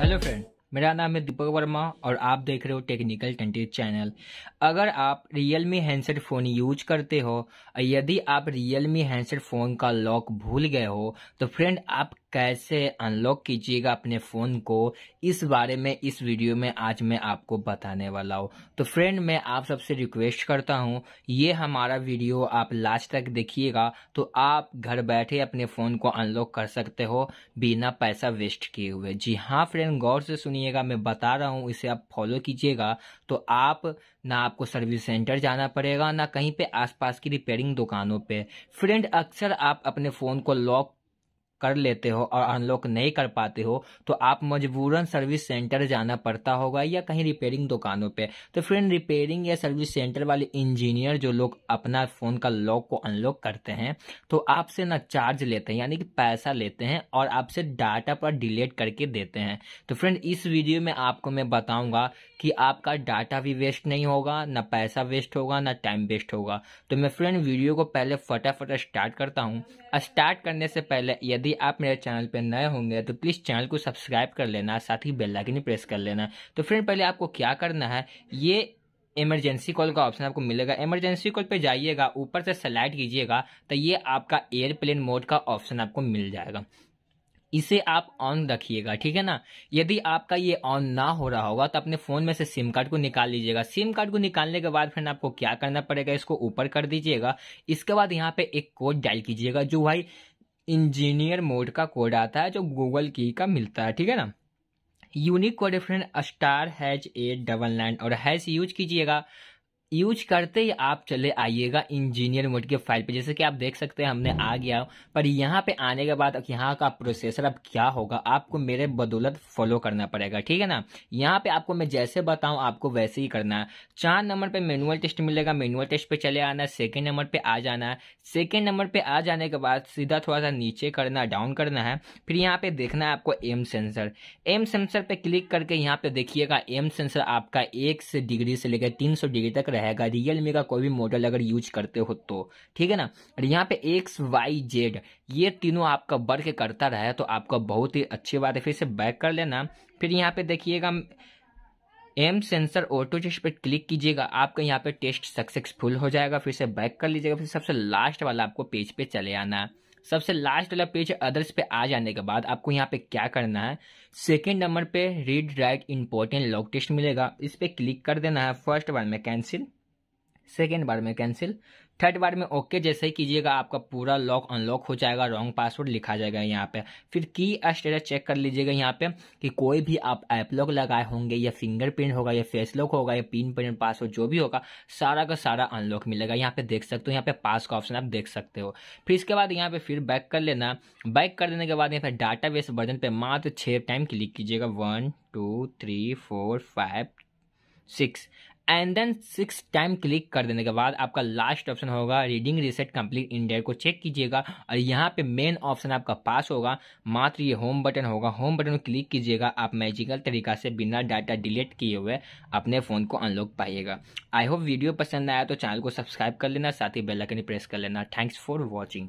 hello friend मेरा नाम है दीपक वर्मा और आप देख रहे हो टेक्निकल टेंटी चैनल अगर आप मी हैंडसेट फ़ोन यूज करते हो और यदि आप मी हैंडसेट फ़ोन का लॉक भूल गए हो तो फ्रेंड आप कैसे अनलॉक कीजिएगा अपने फ़ोन को इस बारे में इस वीडियो में आज मैं आपको बताने वाला हूँ तो फ्रेंड मैं आप सबसे रिक्वेस्ट करता हूँ ये हमारा वीडियो आप लास्ट तक देखिएगा तो आप घर बैठे अपने फ़ोन को अनलॉक कर सकते हो बिना पैसा वेस्ट किए हुए जी हाँ फ्रेंड गौर से सुनिएगा मैं बता रहा हूँ इसे आप फॉलो कीजिएगा तो आप ना आपको सर्विस सेंटर जाना पड़ेगा ना कहीं पे आसपास की रिपेयरिंग दुकानों पे फ्रेंड अक्सर आप अपने फ़ोन को लॉक कर लेते हो और अनलॉक नहीं कर पाते हो तो आप मजबूरन सर्विस सेंटर जाना पड़ता होगा या कहीं रिपेयरिंग दुकानों पे तो फ्रेंड रिपेयरिंग या सर्विस सेंटर वाले इंजीनियर जो लोग अपना फ़ोन का लॉक को अनलॉक करते हैं तो आपसे ना चार्ज लेते हैं यानी कि पैसा लेते हैं और आपसे डाटा पर डिलीट करके देते हैं तो फ्रेंड इस वीडियो में आपको मैं बताऊँगा कि आपका डाटा भी वेस्ट नहीं होगा ना पैसा वेस्ट होगा ना टाइम वेस्ट होगा तो मैं फ्रेंड वीडियो को पहले फटाफट स्टार्ट करता हूँ स्टार्ट करने से पहले यदि यदि आप मेरे चैनल पर नए होंगे तो प्लीज़ चैनल को सब्सक्राइब कर लेना साथ ही बेल बेलाइकन प्रेस कर लेना तो फ्रेंड पहले आपको क्या करना है ये इमरजेंसी कॉल का ऑप्शन आपको मिलेगा इमरजेंसी कॉल पे जाइएगा ऊपर से सेलेक्ट कीजिएगा तो ये आपका एयरप्लेन मोड का ऑप्शन आपको मिल जाएगा इसे आप ऑन रखिएगा ठीक है ना यदि आपका ये ऑन ना हो रहा होगा तो अपने फ़ोन में से सिम कार्ड को निकाल लीजिएगा सिम कार्ड को निकालने के बाद फ्रेंड आपको क्या करना पड़ेगा इसको ऊपर कर दीजिएगा इसके बाद यहाँ पे एक कोड डायल कीजिएगा जो भाई इंजीनियर मोड का कोड आता है जो गूगल की का मिलता है ठीक है ना unique code reference star hash eight double nine और हैश यूज कीजिएगा यूज करते ही आप चले आइएगा इंजीनियर मोड के फाइल पे जैसे कि आप देख सकते हैं हमने आ गया पर यहाँ पे आने के बाद यहाँ का प्रोसेसर अब क्या होगा आपको मेरे बदौलत फॉलो करना पड़ेगा ठीक है ना यहाँ पे आपको मैं जैसे बताऊं आपको वैसे ही करना है चार नंबर पे मैनुअल टेस्ट मिलेगा मैनुअल टेस्ट पे चले आना सेकेंड नंबर पे आ जाना है सेकेंड नंबर पे आ जाने के बाद सीधा थोड़ा सा नीचे करना डाउन करना है फिर यहाँ पे देखना है आपको एम सेंसर एम सेंसर पे क्लिक करके यहाँ पे देखिएगा एम सेंसर आपका एक से डिग्री से लेकर तीन डिग्री तक रहेगा रियल का कोई भी मॉडल अगर यूज करते हो तो ठीक है ना और यहाँ पे एक्स वाई जेड ये तीनों आपका बढ़ के करता रहा है तो आपका बहुत ही अच्छी बात है फिर से बैक कर लेना फिर यहाँ पे देखिएगा एम सेंसर ऑटो टेस्ट पर क्लिक कीजिएगा आपका यहाँ पे टेस्ट सक्सेसफुल हो जाएगा फिर से बैक कर लीजिएगा फिर सबसे लास्ट वाला आपको पेज पे चले आना सबसे लास्ट वाला पेज अदर्स पे आ जाने के बाद आपको यहाँ पे क्या करना है सेकेंड नंबर पे read right important location test मिलेगा इस पर क्लिक कर देना है फर्स्ट वन में कैंसिल सेकेंड बार में कैंसिल थर्ड बार में ओके जैसे ही कीजिएगा आपका पूरा लॉक अनलॉक हो जाएगा रॉन्ग पासवर्ड लिखा जाएगा यहाँ पे फिर की स्टेटस चेक कर लीजिएगा यहाँ पे कि कोई भी आप ऐप लॉक लगाए होंगे या फिंगरप्रिंट होगा या फेस लॉक होगा या पिन प्रिंट पासवर्ड जो भी होगा सारा का सारा अनलॉक मिलेगा यहाँ पे देख सकते हो यहाँ पे पास का ऑप्शन आप देख सकते हो फिर इसके बाद यहाँ पे फिर बैक कर लेना बैक कर देने के बाद यहाँ पे डाटा बेस वर्जन पे मात्र छः टाइम क्लिक कीजिएगा one two three four five six and then six time click कर देने के बाद आपका लास्ट ऑप्शन होगा रीडिंग रिसेट कंप्लीट इंडिया को चेक कीजिएगा और यहाँ पे मेन ऑप्शन आपका पास होगा मात्र ये होम बटन होगा होम बटन को क्लिक कीजिएगा आप मैजिकल तरीका से बिना डाटा डिलीट किए हुए अपने फ़ोन को अनलॉक पाइएगा आई होप वीडियो पसंद आया तो चैनल को सब्सक्राइब कर लेना साथ ही बेलकनी प्रेस कर लेना थैंक्स फॉर वॉचिंग